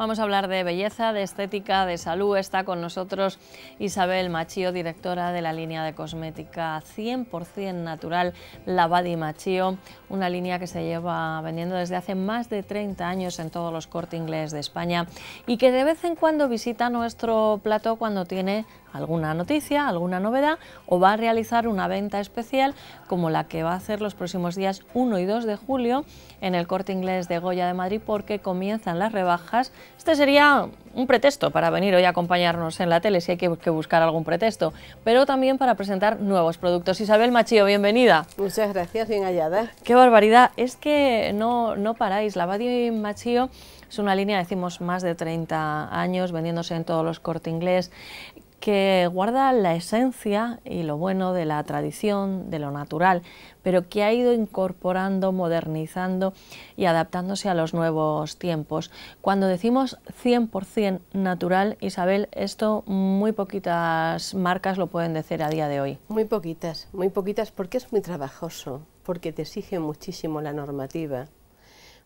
Vamos a hablar de belleza, de estética, de salud. Está con nosotros Isabel Machío, directora de la línea de cosmética 100% natural Lavadi Machío, una línea que se lleva vendiendo desde hace más de 30 años en todos los cortes inglés de España y que de vez en cuando visita nuestro plato cuando tiene alguna noticia, alguna novedad o va a realizar una venta especial como la que va a hacer los próximos días 1 y 2 de julio en el Corte Inglés de Goya de Madrid porque comienzan las rebajas. Este sería un pretexto para venir hoy a acompañarnos en la tele si hay que, buscar algún pretexto, pero también para presentar nuevos productos. Isabel Machío, bienvenida. Muchas gracias, bien hallada. Qué barbaridad, es que no, no paráis, la Badio Machío es una línea, decimos, más de 30 años vendiéndose en todos los Corte Inglés que guarda la esencia y lo bueno de la tradición, de lo natural, pero que ha ido incorporando, modernizando y adaptándose a los nuevos tiempos. Cuando decimos 100% natural, Isabel, esto muy poquitas marcas lo pueden decir a día de hoy. Muy poquitas, muy poquitas porque es muy trabajoso, porque te exige muchísimo la normativa,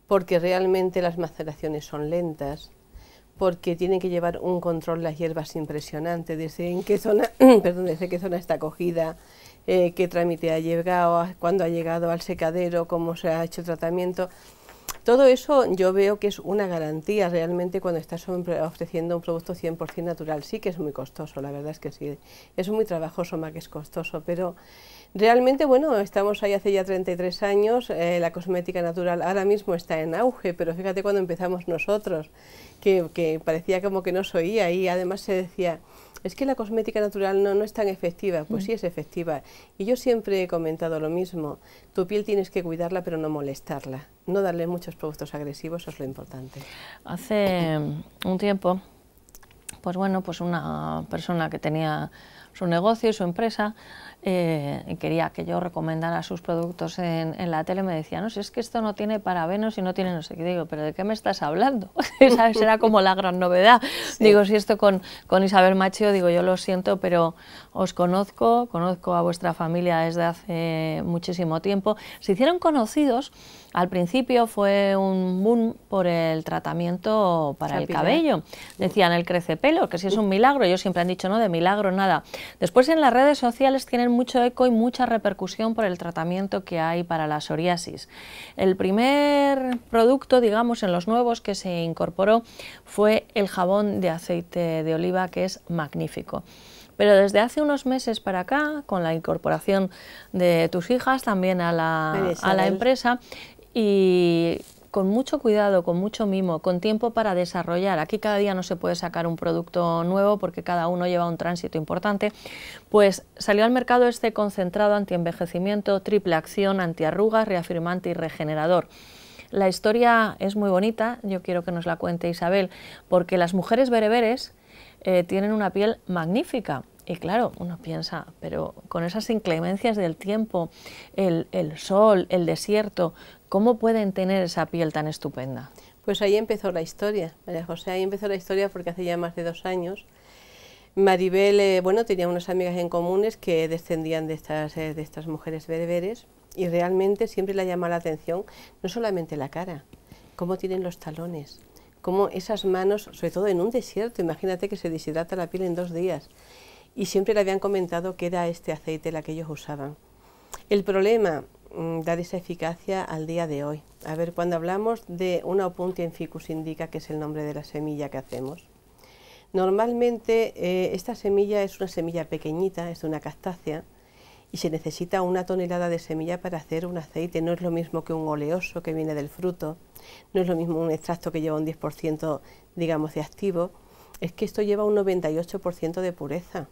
porque realmente las maceraciones son lentas, porque tienen que llevar un control las hierbas impresionante, desde en qué zona, perdón, qué zona está cogida, eh, qué trámite ha llegado, cuándo ha llegado al secadero, cómo se ha hecho tratamiento. Todo eso yo veo que es una garantía realmente cuando estás ofreciendo un producto 100% natural. Sí que es muy costoso, la verdad es que sí. Es muy trabajoso más que es costoso, pero realmente, bueno, estamos ahí hace ya 33 años, eh, la cosmética natural ahora mismo está en auge, pero fíjate cuando empezamos nosotros, que, parecía como que no se oía y además se decía es que la cosmética natural no es tan efectiva. Pues mm. sí es efectiva. Y yo siempre he comentado lo mismo. Tu piel tienes que cuidarla, pero no molestarla no darle muchos productos agresivos, es lo importante. Hace un tiempo, pues bueno, pues una persona que tenía su negocio y su empresa eh, quería que yo recomendara sus productos en, la tele, me decía, no, si es que esto no tiene parabenos y no tiene no sé qué, digo, pero ¿de qué me estás hablando? ¿Sabes? Era como la gran novedad. Digo, si esto con, con Isabel Macho digo, yo lo siento, pero os conozco, conozco a vuestra familia desde hace muchísimo tiempo. Se hicieron conocidos, al principio fue un boom por el tratamiento para el cabello. Decían el crece pelo, que si es un milagro, ellos siempre han dicho, no, de milagro nada. Después en las redes sociales tienen mucho eco y mucha repercusión por el tratamiento que hay para la psoriasis. El primer producto, digamos, en los nuevos que se incorporó fue el jabón de aceite de oliva, que es magnífico. Pero desde hace unos meses para acá, con la incorporación de tus hijas también a la, a la empresa, y con mucho cuidado, con mucho mimo, con tiempo para desarrollar. Aquí cada día no se puede sacar un producto nuevo porque cada uno lleva un tránsito importante. Pues salió al mercado este concentrado antienvejecimiento, triple acción, antiarrugas, reafirmante y regenerador. La historia es muy bonita, yo quiero que nos la cuente Isabel, porque las mujeres bereberes eh, tienen una piel magnífica. Y claro, uno piensa, pero con esas inclemencias del tiempo, el, sol, el desierto, ¿Cómo pueden tener esa piel tan estupenda? Pues ahí empezó la historia, María José, ahí empezó la historia porque hace ya más de dos años. Maribel, eh, bueno, tenía unas amigas en comunes que descendían de estas, eh, de estas mujeres bereberes y realmente siempre le llama la atención no solamente la cara, cómo tienen los talones, cómo esas manos, sobre todo en un desierto, imagínate que se deshidrata la piel en dos días. Y siempre le habían comentado que era este aceite el que ellos usaban. El problema Mm, dar esa eficacia al día de hoy. A ver, cuando hablamos de una opuntia ficus indica, que es el nombre de la semilla que hacemos, normalmente eh, esta semilla es una semilla pequeñita, es una castácea, y se necesita una tonelada de semilla para hacer un aceite. No es lo mismo que un oleoso que viene del fruto, no es lo mismo un extracto que lleva un 10% digamos de activo, es que esto lleva un 98% de pureza.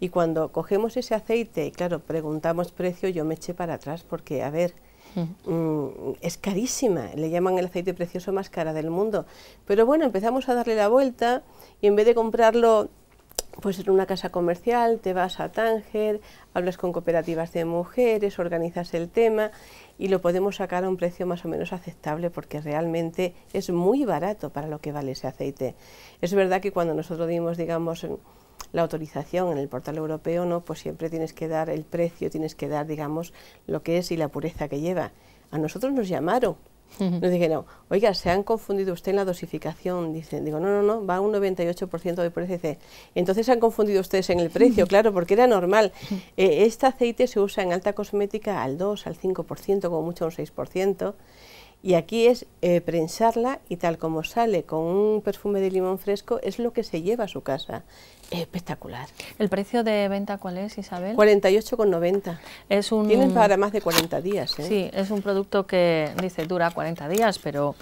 Y cuando cogemos ese aceite, y claro, preguntamos precio, yo me eché para atrás porque, a ver, mm. Mm, es carísima, le llaman el aceite precioso más cara del mundo. Pero bueno, empezamos a darle la vuelta y en vez de comprarlo pues en una casa comercial, te vas a Tánger, hablas con cooperativas de mujeres, organizas el tema y lo podemos sacar a un precio más o menos aceptable porque realmente es muy barato para lo que vale ese aceite. Es verdad que cuando nosotros dimos, digamos, la autorización en el portal europeo, no, pues siempre tienes que dar el precio, tienes que dar, digamos, lo que es y la pureza que lleva. A nosotros nos llamaron nos dijeron, oiga, se han confundido usted en la dosificación. Dicen, digo, no, no, no, va a un 98% de pureza. Dice, entonces se han confundido ustedes en el precio, claro, porque era normal. Eh, este aceite se usa en alta cosmética al 2, al 5%, como mucho un 6%. Y aquí es eh, prensarla y tal como sale con un perfume de limón fresco, es lo que se lleva a su casa espectacular. ¿El precio de venta cuál es, Isabel? 48,90. Es un... tienes para más de 40 días. ¿eh? Sí, es un producto que, dice, dura 40 días, pero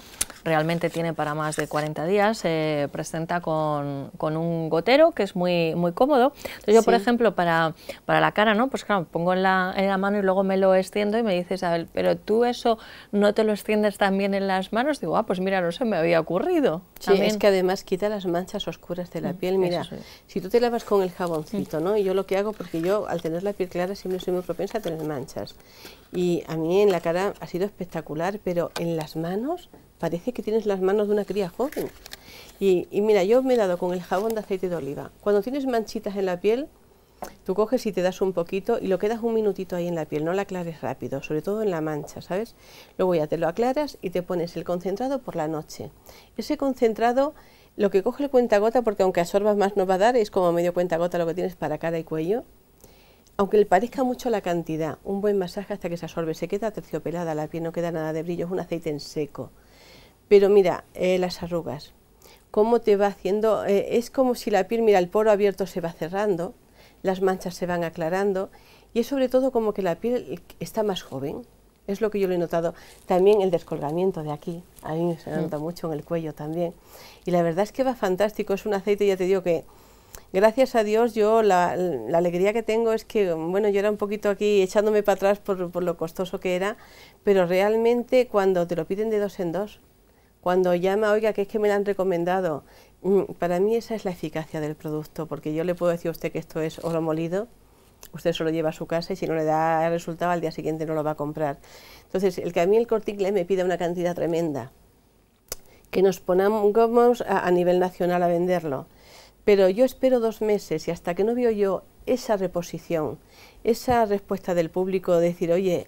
realmente tiene para más de 40 días. Se presenta con, con, un gotero que es muy, muy cómodo. Entonces yo, por ejemplo, para, para la cara, ¿no? Pues claro, pongo en la, en la mano y luego me lo extiendo y me dice Isabel, pero tú eso no te lo extiendes también en las manos. Digo, ah, pues mira, no se me había ocurrido. Sí, también. es que además quita las manchas oscuras de la mm, piel. Mira, si tú te lavas con el jaboncito, ¿no? Y yo lo que hago, porque yo al tener la piel clara siempre soy muy propensa a tener manchas. Y a mí en la cara ha sido espectacular, pero en las manos parece que tienes las manos de una cría joven. Y, y mira, yo me he dado con el jabón de aceite de oliva. Cuando tienes manchitas en la piel, tú coges y te das un poquito y lo quedas un minutito ahí en la piel, no la aclares rápido, sobre todo en la mancha, ¿sabes? Luego ya te lo aclaras y te pones el concentrado por la noche. Ese concentrado lo que coge el gota, porque aunque absorbas más no va a dar, es como medio cuentagota lo que tienes para cara y cuello. Aunque le parezca mucho la cantidad, un buen masaje hasta que se absorbe, se queda terciopelada, la piel no queda nada de brillo, es un aceite en seco. Pero mira, eh, las arrugas, cómo te va haciendo, eh, es como si la piel, mira, el poro abierto se va cerrando, las manchas se van aclarando y es sobre todo como que la piel está más joven. Es lo que yo lo he notado. También el descolgamiento de aquí. A mí se mm. nota mucho en el cuello también. Y la verdad es que va fantástico. Es un aceite, ya te digo que gracias a Dios yo la, alegría que tengo es que, bueno, yo era un poquito aquí echándome para atrás por, por, lo costoso que era, pero realmente cuando te lo piden de dos en dos, cuando llama, oiga, que es que me lo han recomendado, mm, para mí esa es la eficacia del producto, porque yo le puedo decir a usted que esto es oro molido, usted solo lleva a su casa y si no le da resultado al día siguiente no lo va a comprar. Entonces, el que a mí el corticle me pide una cantidad tremenda, que nos pongamos a, nivel nacional a venderlo, pero yo espero dos meses y hasta que no veo yo esa reposición, esa respuesta del público, de decir, oye,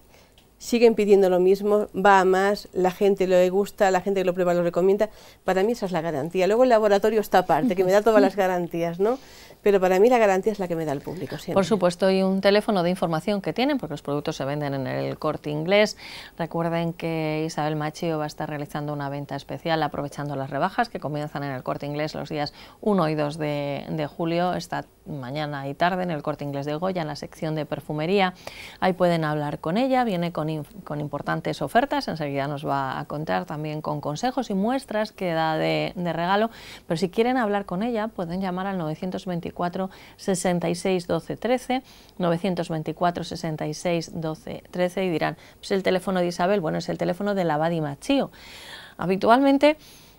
siguen pidiendo lo mismo, va a más, la gente lo gusta, la gente que lo prueba lo recomienda. Para mí esa es la garantía. Luego el laboratorio está aparte, que me da todas las garantías, ¿no? pero para mí la garantía es la que me da el público. Siempre. Por supuesto, hay un teléfono de información que tienen, porque los productos se venden en el corte inglés. Recuerden que Isabel Machio va a estar realizando una venta especial aprovechando las rebajas que comienzan en el corte inglés los días 1 y 2 de, julio. esta mañana y tarde en el corte inglés de Goya, en la sección de perfumería. Ahí pueden hablar con ella, viene con, importantes ofertas, enseguida nos va a contar también con consejos y muestras que da de, regalo. Pero si quieren hablar con ella, pueden llamar al 929. 924 66 12 13, 924 66 12 13 y dirán, pues el teléfono de Isabel, bueno, es el teléfono de la Badi Machío. Habitualmente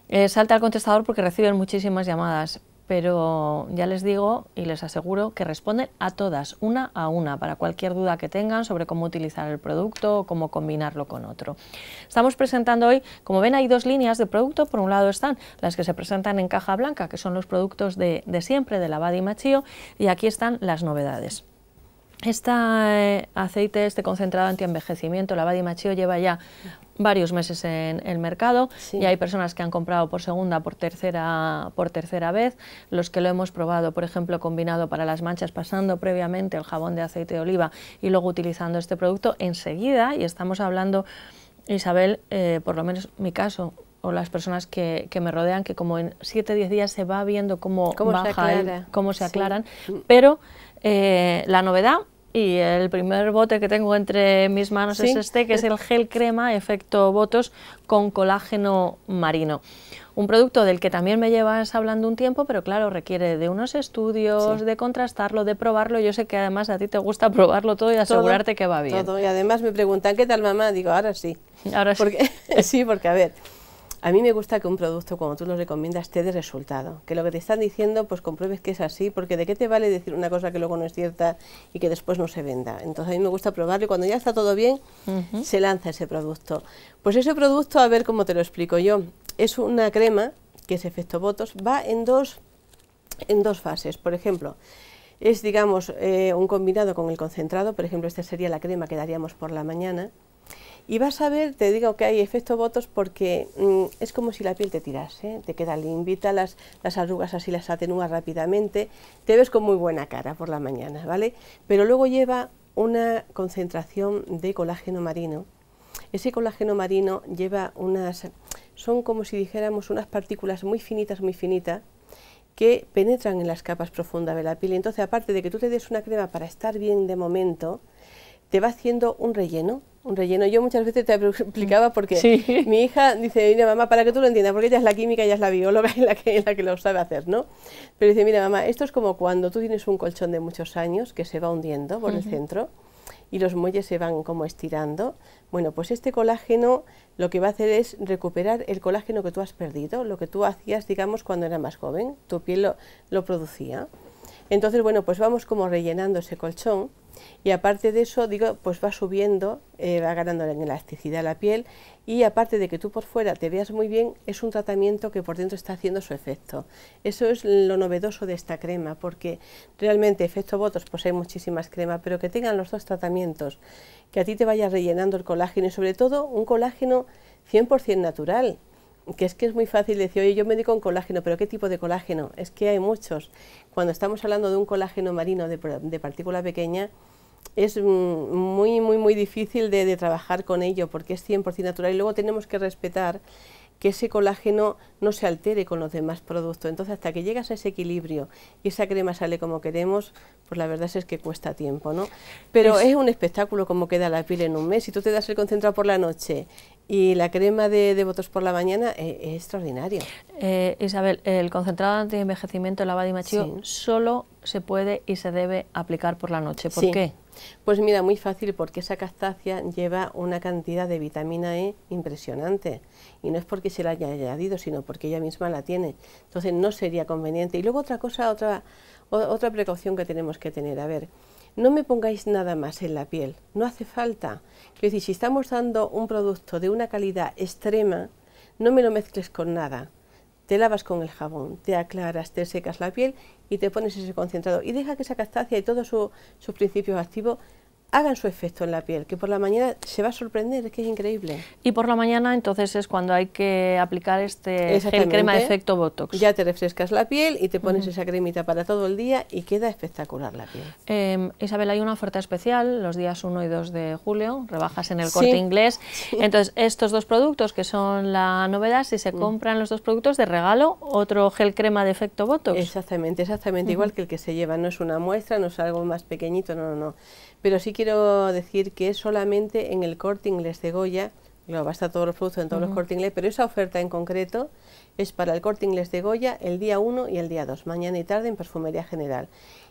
eh, salta al contestador porque reciben muchísimas llamadas, pero ya les digo y les aseguro que responden a todas, una a una, para cualquier duda que tengan sobre cómo utilizar el producto o cómo combinarlo con otro. Estamos presentando hoy, como ven, hay dos líneas de producto. Por un lado están las que se presentan en caja blanca, que son los productos de, siempre, de Lavadi y machío, y aquí están las novedades. Este aceite, este concentrado antienvejecimiento, Lavada y machío, lleva ya varios meses en el mercado y hay personas que han comprado por segunda, por tercera, por tercera vez. Los que lo hemos probado, por ejemplo, combinado para las manchas, pasando previamente el jabón de aceite de oliva y luego utilizando este producto enseguida, y estamos hablando, Isabel, eh, por lo menos mi caso, o las personas que, me rodean, que como en 7-10 días se va viendo cómo, baja, se cómo se aclaran, mm. pero eh, la novedad y el primer bote que tengo entre mis manos es este, que es el gel crema efecto botos con colágeno marino. Un producto del que también me llevas hablando un tiempo, pero claro, requiere de unos estudios, de contrastarlo, de probarlo. Yo sé que además a ti te gusta probarlo todo y asegurarte que va bien. y además me preguntan, ¿qué tal mamá? Digo, ahora sí. Ahora sí. Porque, sí, porque a ver, a mí me gusta que un producto, como tú lo recomiendas, te dé resultado. Que lo que te están diciendo, pues compruebes que es así, porque ¿de qué te vale decir una cosa que luego no es cierta y que después no se venda? Entonces a mí me gusta probarlo y cuando ya está todo bien, se lanza ese producto. Pues ese producto, a ver cómo te lo explico yo, es una crema que es efecto votos, va en dos, en dos fases. Por ejemplo, es, digamos, eh, un combinado con el concentrado, por ejemplo, esta sería la crema que daríamos por la mañana, y vas a ver, te digo que hay efecto votos porque mm, es como si la piel te tirase, ¿eh? te queda limpita, las, las arrugas así las atenúa rápidamente, te ves con muy buena cara por la mañana, ¿vale? Pero luego lleva una concentración de colágeno marino. Ese colágeno marino lleva unas, son como si dijéramos unas partículas muy finitas, muy finitas, que penetran en las capas profundas de la piel. entonces, aparte de que tú te des una crema para estar bien de momento, te va haciendo un relleno un relleno. Yo muchas veces te explicaba mm, porque mi hija dice, mira mamá, para que tú lo entiendas, porque ella es la química, ella es la bióloga y la que, la que lo sabe hacer, ¿no? Pero dice, mira mamá, esto es como cuando tú tienes un colchón de muchos años que se va hundiendo por el centro y los muelles se van como estirando. Bueno, pues este colágeno lo que va a hacer es recuperar el colágeno que tú has perdido, lo que tú hacías, digamos, cuando eras más joven, tu piel lo producía. Entonces, bueno, pues vamos como rellenando ese colchón y aparte de eso, digo, pues va subiendo, eh, va ganando en elasticidad la piel y aparte de que tú por fuera te veas muy bien, es un tratamiento que por dentro está haciendo su efecto. Eso es lo novedoso de esta crema, porque realmente efecto botox, pues hay muchísimas cremas, pero que tengan los dos tratamientos, que a ti te vaya rellenando el colágeno y sobre todo un colágeno 100% natural, que es que es muy fácil decir, oye, yo me dedico a colágeno, pero ¿qué tipo de colágeno? Es que hay muchos. Cuando estamos hablando de un colágeno marino de, partícula pequeña, es mm, muy, muy, muy difícil de, trabajar con ello porque es 100% natural y luego tenemos que respetar que ese colágeno no se altere con los demás productos. Entonces, hasta que llegas a ese equilibrio y esa crema sale como queremos, pues la verdad es que cuesta tiempo, ¿no? Pero es, un espectáculo como queda la piel en un mes. Si tú te das el concentrado por la noche y la crema de, de votos por la mañana eh, es, extraordinaria. extraordinario. Eh, Isabel, el concentrado de antienvejecimiento, el Abadi solo se puede y se debe aplicar por la noche. ¿Por qué? Pues mira, muy fácil, porque esa castacia lleva una cantidad de vitamina E impresionante. Y no es porque se la haya añadido, sino porque ella misma la tiene. Entonces no sería conveniente. Y luego otra cosa, otra, otra precaución que tenemos que tener. A ver, no me pongáis nada más en la piel, no hace falta. Quiero decir, si estamos dando un producto de una calidad extrema, no me lo mezcles con nada. Te lavas con el jabón, te aclaras, te secas la piel y te pones ese concentrado. Y deja que esa castacia y todos su, sus principios activos hagan su efecto en la piel, que por la mañana se va a sorprender, es que es increíble. Y por la mañana entonces es cuando hay que aplicar este gel crema de efecto Botox. Ya te refrescas la piel y te pones esa cremita para todo el día y queda espectacular la piel. Em, Isabel, hay una oferta especial los días 1 y 2 de julio, rebajas en el corte inglés. Entonces, estos dos productos que son la novedad, si se mm. compran los dos productos de regalo, otro gel crema de efecto Botox. Exactamente, exactamente, igual que el que se lleva, no es una muestra, no es algo más pequeñito, no, no, no pero sí quiero decir que solamente en el corte inglés de Goya luego va a todos los productos en todos los cortingles, pero esa oferta en concreto es para el corte inglés de Goya el día 1 y el día 2, mañana y tarde en perfumería general.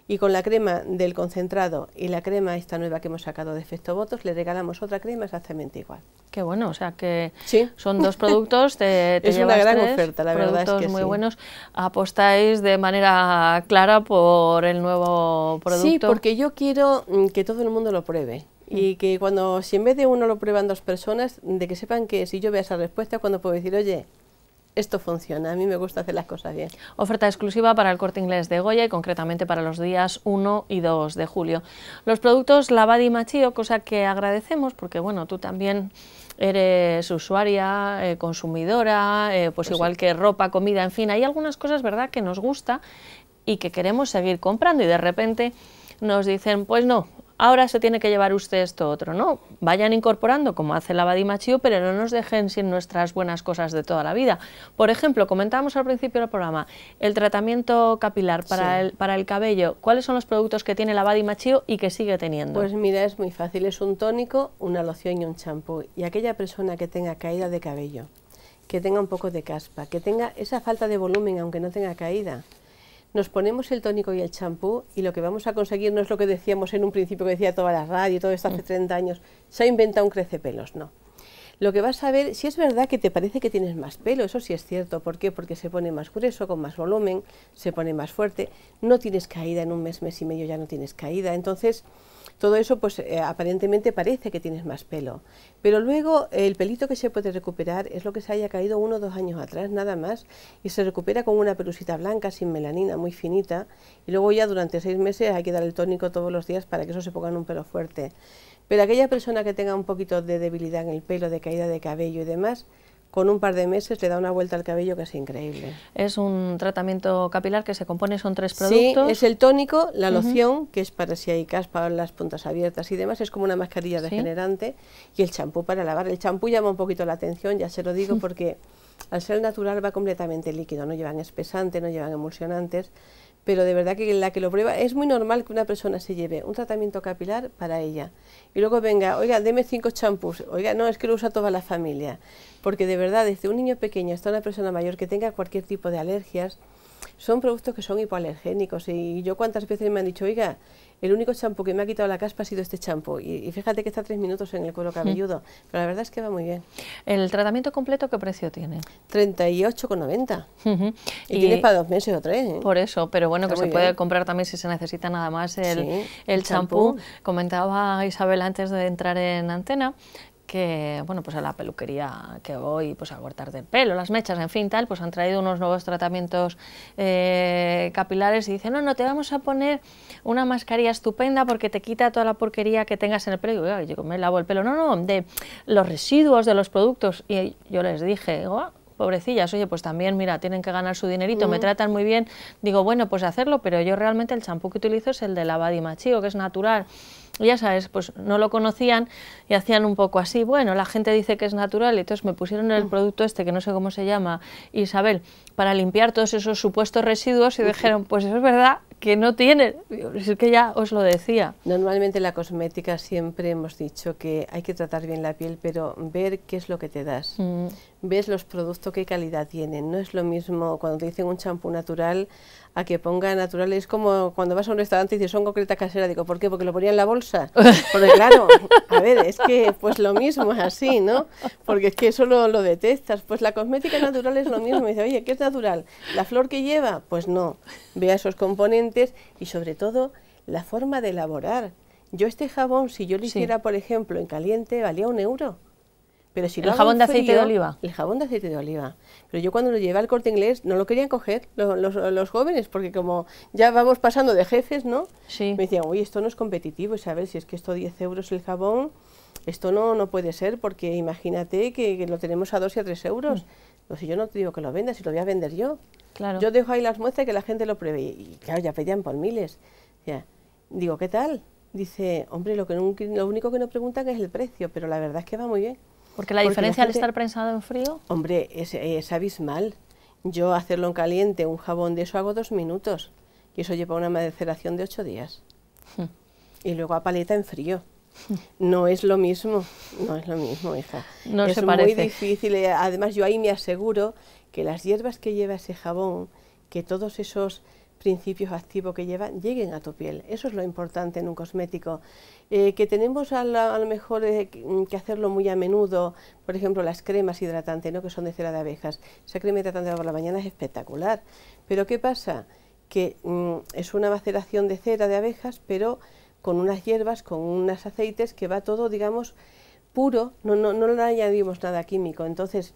Y con la crema del concentrado y la crema esta nueva que hemos sacado de Efecto Votos, le regalamos otra crema exactamente igual. Qué bueno, o sea que son dos productos, es una gran oferta, la verdad es que muy buenos. Apostáis de manera clara por el nuevo producto. Sí, porque yo quiero mm, que todo el mundo lo pruebe y mm. que cuando, si en vez de uno lo prueban dos personas, de que sepan que si yo veo esa respuesta, cuando puedo decir, oye, esto funciona, a mí me gusta hacer las cosas bien. Oferta exclusiva para el corte inglés de Goya y concretamente para los días 1 y 2 de julio. Los productos Lavadi Machío, cosa que agradecemos porque bueno, tú también eres usuaria, eh, consumidora, eh, pues, pues igual que ropa, comida, en fin, hay algunas cosas, ¿verdad?, que nos gusta y que queremos seguir comprando y de repente nos dicen, pues no, ahora se tiene que llevar usted esto otro, ¿no? Vayan incorporando, como hace la Machío, pero no nos dejen sin nuestras buenas cosas de toda la vida. Por ejemplo, comentábamos al principio del programa, el tratamiento capilar para, el, cabello, ¿cuáles son los productos que tiene la Machío y que sigue teniendo? Pues mira, es muy fácil, es un tónico, una loción y un champú. Y aquella persona que tenga caída de cabello, que tenga un poco de caspa, que tenga esa falta de volumen aunque no tenga caída, nos ponemos el tónico y el champú y lo que vamos a conseguir no es lo que decíamos en un principio que decía toda la radio y todo esto hace 30 mm. años, se ha inventado un crece pelos, no. Lo que vas a ver, si es verdad que te parece que tienes más pelo, eso sí es cierto, ¿por qué? Porque se pone más grueso, con más volumen, se pone más fuerte, no tienes caída en un mes, mes y medio ya no tienes caída, entonces todo eso pues eh, aparentemente parece que tienes más pelo. Pero luego el pelito que se puede recuperar es lo que se haya caído uno o dos años atrás, nada más, y se recupera con una pelusita blanca sin melanina, muy finita, y luego ya durante seis meses hay que dar el tónico todos los días para que eso se ponga en un pelo fuerte. Pero aquella persona que tenga un poquito de debilidad en el pelo, de caída de cabello y demás, con un par de meses le da una vuelta al cabello que es increíble. Es un tratamiento capilar que se compone, son tres productos. Sí, es el tónico, la loción, que es para si hay caspa o las puntas abiertas y demás, es como una mascarilla regenerante, y el champú para lavar. El champú llama un poquito la atención, ya se lo digo, porque al ser natural va completamente líquido, no llevan espesante, no llevan emulsionantes, pero de verdad que la que lo prueba es muy normal que una persona se lleve un tratamiento capilar para ella y luego venga, oiga, deme cinco champús, oiga, no, es que lo usa toda la familia porque de verdad, desde un niño pequeño hasta una persona mayor que tenga cualquier tipo de alergias, son productos que son hipoalergénicos. Y yo cuántas veces me han dicho, oiga, el único champú que me ha quitado la caspa ha sido este champú. Y, fíjate que está tres minutos en el cuero mm. cabelludo, pero la verdad es que va muy bien. ¿El tratamiento completo qué precio tiene? 38,90. y, y tiene para dos meses o tres. ¿eh? Por eso, pero bueno, que se puede comprar también si se necesita nada más el, champú. Comentaba Isabel antes de entrar en antena que, bueno, pues a la peluquería que voy, pues a cortar el pelo, las mechas, en fin, tal, pues han traído unos nuevos tratamientos eh, capilares y dicen, no, no, te vamos a poner una mascarilla estupenda porque te quita toda la porquería que tengas en el pelo. Y yo, yo me lavo el pelo, no, no, de los residuos de los productos. Y yo les dije, oh, pobrecillas, oye, pues también, mira, tienen que ganar su dinerito, me mm. tratan muy bien. Digo, bueno, pues hacerlo, pero yo realmente el champú que utilizo es el de lavadimachío, que es natural ya sabes, pues no lo conocían y hacían un poco así, bueno, la gente dice que es natural, entonces me pusieron el mm. producto este, que no sé cómo se llama, Isabel, para limpiar todos esos supuestos residuos y dijeron, pues eso es verdad que no tiene es que ya os lo decía. Normalmente la cosmética siempre hemos dicho que hay que tratar bien la piel, pero ver qué es lo que te das, mm. ves los productos, qué calidad tienen, no es lo mismo cuando te dicen un champú natural a que ponga natural, es como cuando vas a un restaurante y dices son concreta casera, digo, ¿por qué? Porque lo ponía en la bolsa, porque claro, a ver, es que pues lo mismo es así, ¿no? Porque es que eso lo detectas, pues la cosmética natural es lo mismo, y dice, oye, ¿qué natural. ¿La flor que lleva? Pues no. Vea esos componentes y sobre todo la forma de elaborar. Yo este jabón, si yo lo hiciera, por ejemplo, en caliente, valía un euro. Pero si el jabón de aceite de oliva. El jabón de aceite de oliva. Pero yo cuando lo llevé al corte inglés no lo querían coger los, jóvenes, porque como ya vamos pasando de jefes, ¿no? Sí. Me decían, uy, esto no es competitivo, Isabel, si es que esto 10 euros el jabón, esto no, no puede ser, porque imagínate que, lo tenemos a 2 y a 3 euros. Mm. Pues si yo no te digo que lo vendas, si lo voy a vender yo. Claro. Yo dejo ahí las muestras que la gente lo pruebe. Y, claro, ya pedían por miles. Digo, ¿qué tal? Dice, hombre, lo, que lo único que no preguntan es el precio, pero la verdad es que va muy bien. Porque la diferencia al estar prensado en frío. Hombre, es, abismal. Yo hacerlo en caliente, un jabón de eso hago dos minutos. Y eso lleva una maceración de ocho días. Hmm. Y luego a paleta en frío. No es lo mismo, no es lo mismo, hija. No es se parece. muy difícil. Eh, además, yo ahí me aseguro que las hierbas que lleva ese jabón, que todos esos principios activos que lleva lleguen a tu piel. Eso es lo importante en un cosmético. Eh, que tenemos a, lo mejor eh, mm, que hacerlo muy a menudo, por ejemplo, las cremas hidratantes, ¿no? que son de cera de abejas. Esa crema hidratante por la mañana es espectacular. Pero ¿qué pasa? Que mm, es una maceración de cera de abejas, pero con unas hierbas, con unos aceites, que va todo, digamos, puro, no, no, le añadimos nada químico. Entonces,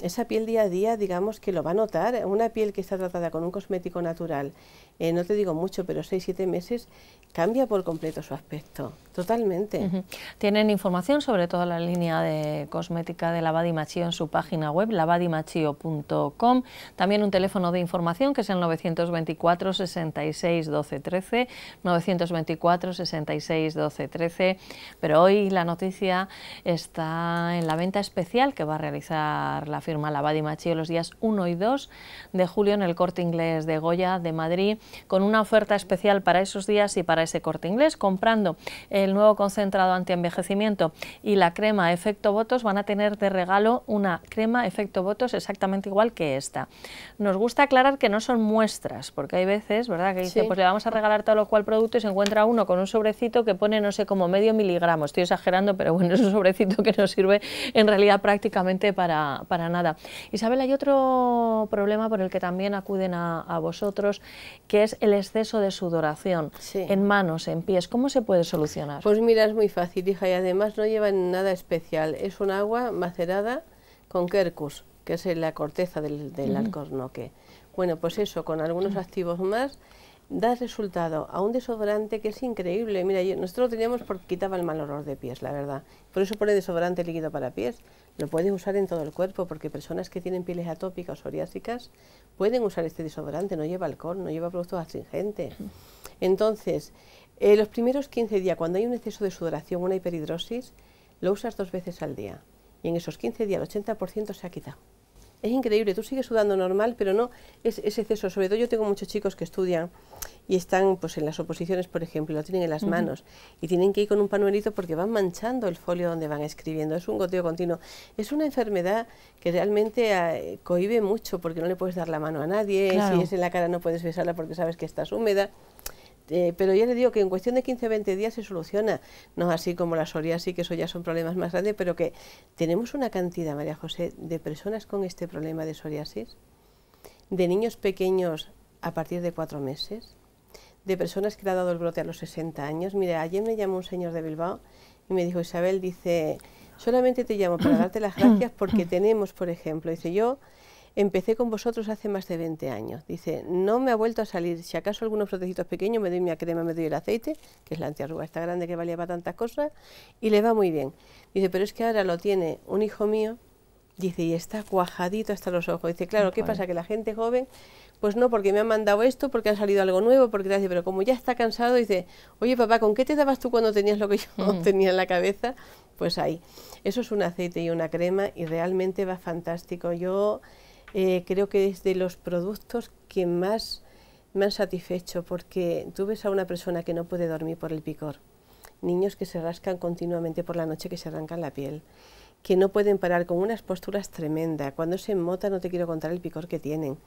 esa piel día a día, digamos que lo va a notar, una piel que está tratada con un cosmético natural eh, no te digo mucho, pero seis, siete meses, cambia por completo su aspecto, totalmente. Tienen información sobre toda la línea de cosmética de Lavadimachío en su página web, lavadimachio.com, También un teléfono de información que es el 924 66 12 13, 924 66 12 13. Pero hoy la noticia está en la venta especial que va a realizar la firma Lavadimachío... los días 1 y 2 de julio en el Corte Inglés de Goya de Madrid con una oferta especial para esos días y para ese corte inglés. Comprando el nuevo concentrado antienvejecimiento y la crema efecto votos van a tener de regalo una crema efecto votos exactamente igual que esta. Nos gusta aclarar que no son muestras, porque hay veces, ¿verdad?, que dice, pues le vamos a regalar tal o cual producto y se encuentra uno con un sobrecito que pone, no sé, como medio miligramo. Estoy exagerando, pero bueno, es un sobrecito que no sirve en realidad prácticamente para, para nada. Isabel, hay otro problema por el que también acuden a, a vosotros, que es el exceso de sudoración en manos, en pies. ¿Cómo se puede solucionar? Pues mira, es muy fácil, hija, y además no lleva nada especial. Es un agua macerada con quercus, que es la corteza del, del alcornoque. Bueno, pues eso, con algunos activos más da resultado a un desodorante que es increíble. Mira, nosotros lo teníamos porque quitaba el mal olor de pies, la verdad. Por eso pone desodorante líquido para pies. Lo puedes usar en todo el cuerpo porque personas que tienen pieles atópicas o psoriásicas pueden usar este desodorante. No lleva alcohol, no lleva productos astringentes. Entonces, eh, los primeros 15 días, cuando hay un exceso de sudoración, una hiperhidrosis, lo usas dos veces al día. Y en esos 15 días el 80% se ha quitado es increíble, tú sigues sudando normal, pero no es, exceso. Sobre todo yo tengo muchos chicos que estudian y están pues en las oposiciones, por ejemplo, lo tienen en las manos y tienen que ir con un panuelito porque van manchando el folio donde van escribiendo. Es un goteo continuo. Es una enfermedad que realmente cohíbe ah, cohibe mucho porque no le puedes dar la mano a nadie, si es en la cara no puedes besarla porque sabes que estás húmeda. Este, pero ya le digo que en cuestión de 15-20 días se soluciona, no así como la psoriasis, que eso ya son problemas más grandes, pero que tenemos una cantidad, María José, de personas con este problema de psoriasis, de niños pequeños a partir de cuatro meses, de personas que le ha dado el brote a los 60 años. Mira, ayer me llamó un señor de Bilbao y me dijo, Isabel, dice, solamente te llamo para darte las gracias porque tenemos, por ejemplo, dice yo, Empecé con vosotros hace más de 20 años. Dice, no me ha vuelto a salir. Si acaso algunos protecitos pequeños, me doy mi crema, me doy el aceite, que es la antiarruga esta grande que valía para tantas cosas, y le va muy bien. Dice, pero es que ahora lo tiene un hijo mío, dice, y está cuajadito hasta los ojos. Dice, claro, ¿qué pasa? Que la gente joven, pues no, porque me han mandado esto, porque ha salido algo nuevo, porque dice, pero como ya está cansado, dice, oye papá, ¿con qué te dabas tú cuando tenías lo que yo mm. tenía en la cabeza? Pues ahí. Eso es un aceite y una crema y realmente va fantástico. Yo eh, creo que es de los productos que más me han satisfecho, porque tú ves a una persona que no puede dormir por el picor, niños que se rascan continuamente por la noche, que se arrancan la piel, que no pueden parar con unas posturas tremendas, cuando se mota no te quiero contar el picor que tienen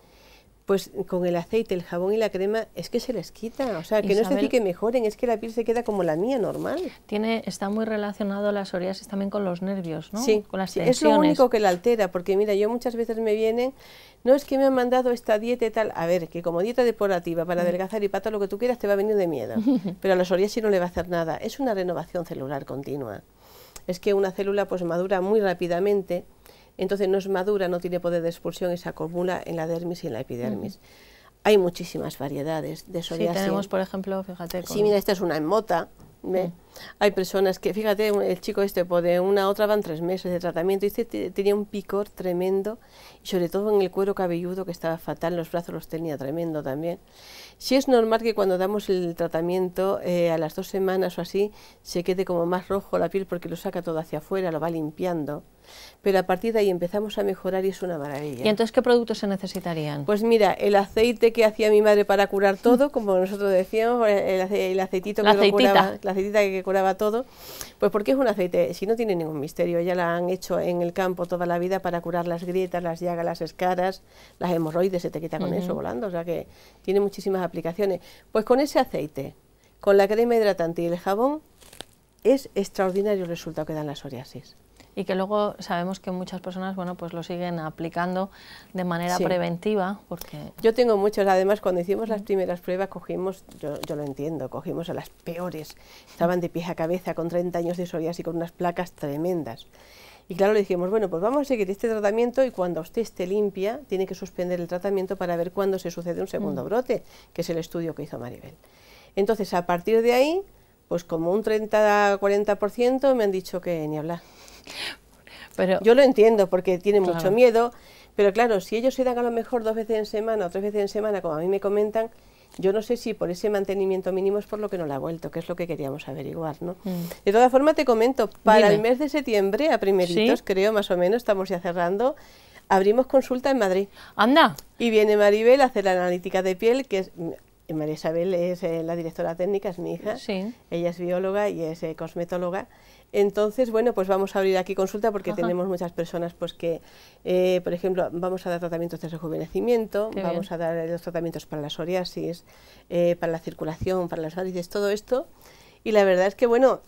pues con el aceite, el jabón y la crema es que se les quita. O sea, que no es decir que mejoren, es que la piel se queda como la mía normal. Tiene, está muy relacionado la psoriasis también con los nervios, ¿no? Sí, con las tensiones. es lo único que la altera, porque mira, yo muchas veces me vienen, no es que me han mandado esta dieta y tal, a ver, que como dieta depurativa para mm. adelgazar y pata, lo que tú quieras te va a venir de miedo, pero a la psoriasis no le va a hacer nada. Es una renovación celular continua. Es que una célula pues madura muy rápidamente entonces no es madura, no tiene poder de expulsión y se acumula en la dermis y en la epidermis. Hay muchísimas variedades de psoriasis. Sí, tenemos, por ejemplo, fíjate... Sí, mira, esta es una en mota. Hay personas que, fíjate, el chico este, pues, de una a otra van tres meses de tratamiento y este tenía un picor tremendo, y sobre todo en el cuero cabelludo que estaba fatal, los brazos los tenía tremendo también. Sí es normal que cuando damos el tratamiento eh, a las dos semanas o así se quede como más rojo la piel porque lo saca todo hacia afuera, lo va limpiando pero a partir de ahí empezamos a mejorar y es una maravilla. ¿Y entonces qué productos se necesitarían? Pues mira, el aceite que hacía mi madre para curar todo, como nosotros decíamos, el, aceitito que curaba, la aceitita que curaba todo, pues porque es un aceite, si no tiene ningún misterio, ya la han hecho en el campo toda la vida para curar las grietas, las llagas, las escaras, las hemorroides, se te quita con eso volando, o sea que tiene muchísimas aplicaciones. Pues con ese aceite, con la crema hidratante y el jabón, es extraordinario el resultado que dan las psoriasis y que luego sabemos que muchas personas bueno pues lo siguen aplicando de manera preventiva porque yo tengo muchos además cuando hicimos las primeras pruebas cogimos yo, lo entiendo cogimos a las peores estaban de pie a cabeza con 30 años de psoriasis y con unas placas tremendas y claro, le dijimos, bueno, pues vamos a seguir este tratamiento y cuando usted esté limpia, tiene que suspender el tratamiento para ver cuándo se sucede un segundo mm. brote, que es el estudio que hizo Maribel. Entonces, a partir de ahí, pues como un 30-40% me han dicho que ni hablar. Pero, Yo lo entiendo porque tiene mucho miedo, pero claro, si ellos se dan a lo mejor dos veces en semana o tres veces en semana, como a mí me comentan, yo no sé si por ese mantenimiento mínimo es por lo que no la ha vuelto, que es lo que queríamos averiguar, ¿no? Mm. De todas formas te comento, para el mes de septiembre, a primeritos, creo más o menos, estamos ya cerrando, abrimos consulta en Madrid. ¡Anda! Y viene Maribel a hacer la analítica de piel, que es... Eh, María Isabel es eh, la directora técnica, es mi hija, ella es bióloga y es eh, cosmetóloga, entonces, bueno, pues vamos a abrir aquí consulta porque tenemos muchas personas pues que, eh, por ejemplo, vamos a dar tratamientos de rejuvenecimiento, vamos a dar los tratamientos para la psoriasis, eh, para la circulación, para las varices, todo esto. Y la verdad es que, bueno,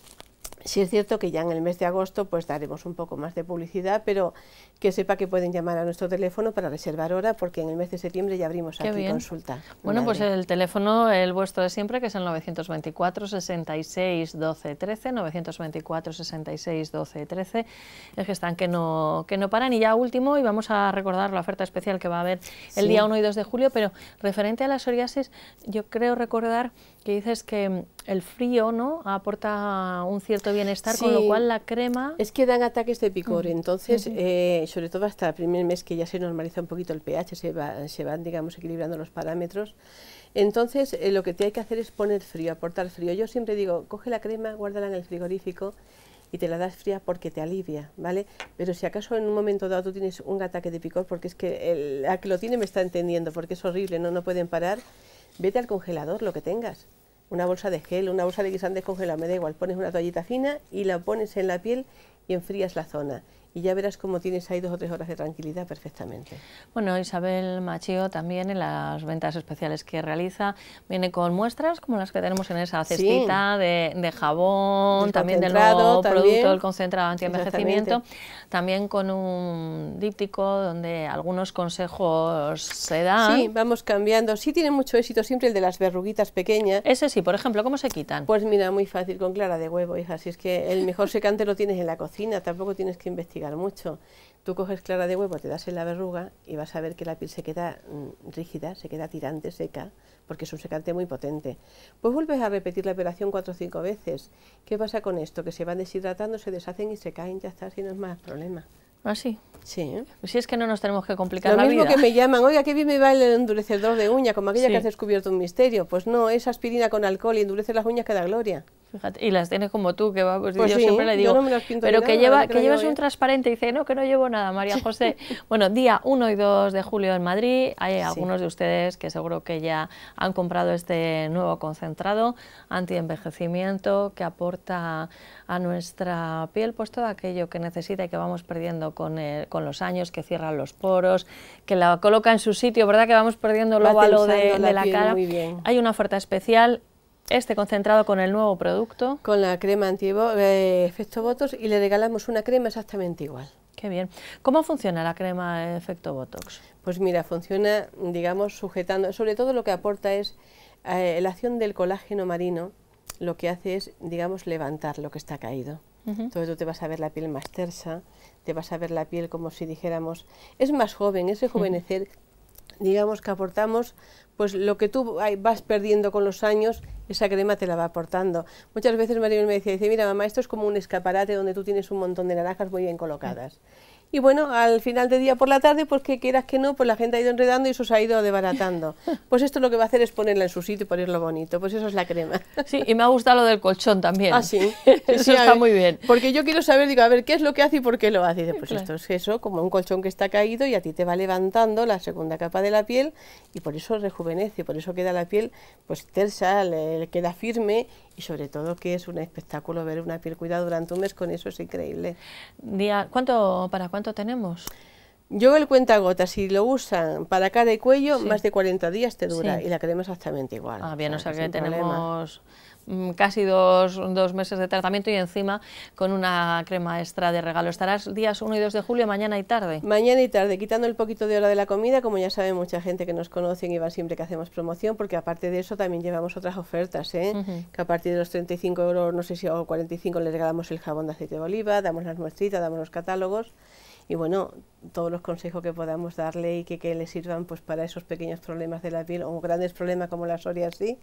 Sí es cierto que ya en el mes de agosto pues daremos un poco más de publicidad, pero que sepa que pueden llamar a nuestro teléfono para reservar hora, porque en el mes de septiembre ya abrimos aquí consulta. Bueno, pues el teléfono, el vuestro de siempre, que es el 924 66 12 13, 924 66 12 13, es que están que no, que no paran. Y ya último, y vamos a recordar la oferta especial que va a haber el día 1 y 2 de julio, pero referente a la psoriasis, yo creo recordar que dices que mm, el frío no aporta un cierto bienestar, con lo cual la crema... Es que dan ataques de picor, entonces, eh, sobre todo hasta el primer mes que ya se normaliza un poquito el pH, se, se van, digamos, equilibrando los parámetros. Entonces, eh, lo que te hay que hacer es poner frío, aportar frío. Yo siempre digo, coge la crema, guárdala en el frigorífico y te la das fría porque te alivia, ¿vale? Pero si acaso en un momento dado tú tienes un ataque de picor, porque es que el, que lo tiene me está entendiendo, porque es horrible, no, no pueden parar vete al congelador lo que tengas. Una bolsa de gel, una bolsa de guisantes congelados... me da igual, pones una toallita fina y la pones en la piel y enfrías la zona y ya verás cómo tienes ahí dos o tres horas de tranquilidad perfectamente. Bueno, Isabel Machío también en las ventas especiales que realiza viene con muestras como las que tenemos en esa cestita de, jabón, también del nuevo producto, el concentrado antienvejecimiento, también con un díptico donde algunos consejos se dan. Sí, vamos cambiando. Sí tiene mucho éxito siempre el de las verruguitas pequeñas. Ese sí, por ejemplo, ¿cómo se quitan? Pues mira, muy fácil, con clara de huevo, hija. Si es que el mejor secante lo tienes en la cocina, tampoco tienes que investigar mucho. Tú coges clara de huevo, te das en la verruga y vas a ver que la piel se queda mm, rígida, se queda tirante, seca, porque es un secante muy potente. Pues vuelves a repetir la operación cuatro o cinco veces. ¿Qué pasa con esto? Que se van deshidratando, se deshacen y se caen, ya está, si no es más problema. ¿Ah, sí? Sí. ¿eh? Pues si es que no nos tenemos que complicar Lo la vida. Lo mismo que me llaman, oiga, qué bien me va el endurecedor de uña, como aquella que has descubierto un misterio. Pues no, es aspirina con alcohol y endurece las uñas que da gloria y las tienes como tú, que va, pues, pues yo siempre le digo, pero que, lleva, que llevas un transparente, y dice, no, que no llevo nada, María José. bueno, día 1 y 2 de julio en Madrid, hay algunos de ustedes que seguro que ya han comprado este nuevo concentrado antienvejecimiento que aporta a nuestra piel pues todo aquello que necesita y que vamos perdiendo con, con los años, que cierran los poros, que la coloca en su sitio, ¿verdad? Que vamos perdiendo lo óvalo de, la cara. Hay una oferta especial este concentrado con el nuevo producto. Con la crema eh, efecto Botox, y le regalamos una crema exactamente igual. Qué bien. ¿Cómo funciona la crema efecto Botox? Pues mira, funciona, digamos, sujetando, sobre todo lo que aporta es eh, la acción del colágeno marino, lo que hace es, digamos, levantar lo que está caído. Entonces tú te vas a ver la piel más tersa, te vas a ver la piel como si dijéramos, es más joven, es rejuvenecer digamos que aportamos pues lo que tú vas perdiendo con los años, esa crema te la va aportando. Muchas veces María me decía, dice, mira mamá, esto es como un escaparate donde tú tienes un montón de naranjas muy bien colocadas. Mm y bueno, al final de día por la tarde, pues que quieras que no, pues la gente ha ido enredando y eso se ha ido desbaratando. Pues esto lo que va a hacer es ponerla en su sitio y ponerlo bonito, pues eso es la crema. Sí, y me ha gustado lo del colchón también. Ah, sí. eso está muy bien. Porque yo quiero saber, digo, a ver, ¿qué es lo que hace y por qué lo hace? Y dice, pues esto es eso, como un colchón que está caído y a ti te va levantando la segunda capa de la piel y por eso rejuvenece, por eso queda la piel pues tersa, le, queda firme y sobre todo que es un espectáculo ver una piel cuidada durante un mes con eso es increíble. Día, ¿cuánto para cuánto? ¿Cuánto tenemos? Yo el gotas, si lo usan para cara y cuello, más de 40 días te dura y la crema exactamente igual. Ah, bien, o sea, que tenemos mm, casi dos, dos, meses de tratamiento y encima con una crema extra de regalo. Estarás días 1 y 2 de julio, mañana y tarde. Mañana y tarde, quitando el poquito de hora de la comida, como ya sabe mucha gente que nos conocen y va siempre que hacemos promoción, porque aparte de eso también llevamos otras ofertas, ¿eh? que a partir de los 35 euros, no sé si o 45, les regalamos el jabón de aceite de oliva, damos las muestritas, damos los catálogos y bueno, todos los consejos que podamos darle y que, le sirvan pues para esos pequeños problemas de la piel o grandes problemas como la psoriasis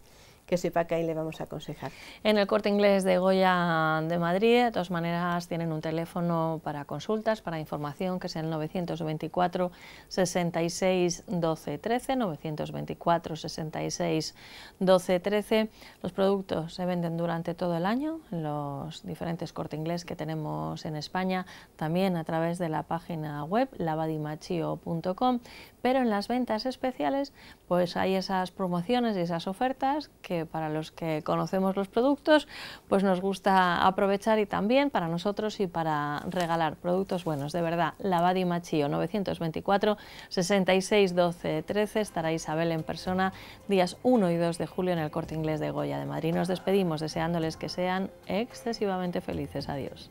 que sepa que ahí le vamos a aconsejar. En el corte inglés de Goya de Madrid, de todas maneras, tienen un teléfono para consultas, para información, que es el 924 66 12 13, 924 66 12 13. Los productos se venden durante todo el año en los diferentes corte inglés que tenemos en España, también a través de la página web lavadimachio.com pero en las ventas especiales pues hay esas promociones y esas ofertas que para los que conocemos los productos pues nos gusta aprovechar y también para nosotros y para regalar productos buenos, de verdad, Lavadi Machío 924 66 12 13 estará Isabel en persona días 1 y 2 de julio en el Corte Inglés de Goya de Madrid. Nos despedimos deseándoles que sean excesivamente felices. Adiós.